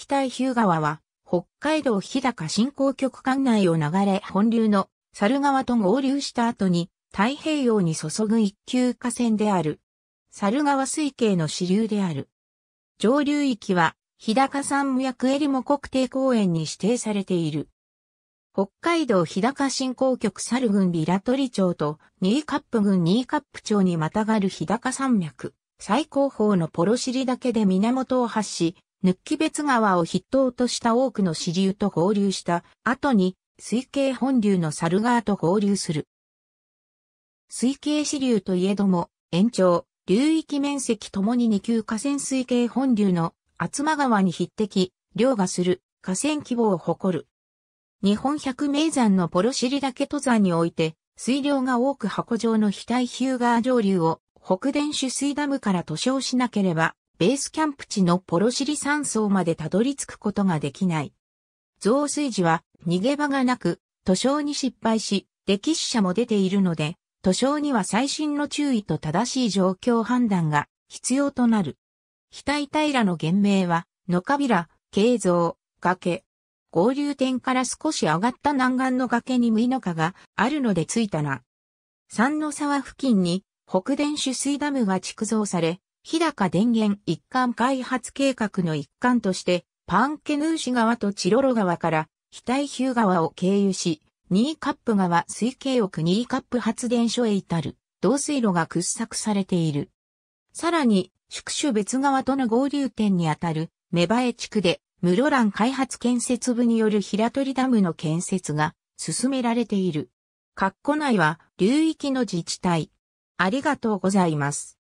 北日向川は、北海道日高振興局管内を流れ本流の猿川と合流した後に太平洋に注ぐ一級河川である。猿川水系の支流である。上流域は日高山脈襟も国定公園に指定されている。北海道日高振興局猿郡トリ町とニーカップ郡ーカップ町にまたがる日高山脈。最高峰のポロシリ岳で源を発し、ヌッキ別川を筆頭とした多くの支流と合流した後に水系本流の猿川と合流する。水系支流といえども延長、流域面積ともに二級河川水系本流の厚間川に匹敵、凌駕する河川規模を誇る。日本百名山のポロシリ岳登山において、水量が多く箱状の非対ヒューガー上流を北電取水ダムから塗装しなければベースキャンプ地のポロシリ山荘までたどり着くことができない。増水時は逃げ場がなく、塗装に失敗し、歴史者も出ているので、塗装には最新の注意と正しい状況判断が必要となる。額平の原名は、のかびら、形像、崖。合流点から少し上がった南岸の崖に無いのかがあるのでついたな。山の沢付近に北電取水ダムが築造され、日高電源一貫開発計画の一環として、パンケヌーシ川とチロロ川から、非ヒュー川を経由し、ニーカップ川水系奥ニーカップ発電所へ至る、導水路が掘削されている。さらに、宿主別川との合流点にあたる、芽生え地区で、室蘭開発建設部による平取ダムの建設が進められている。括弧内は、流域の自治体。ありがとうございます。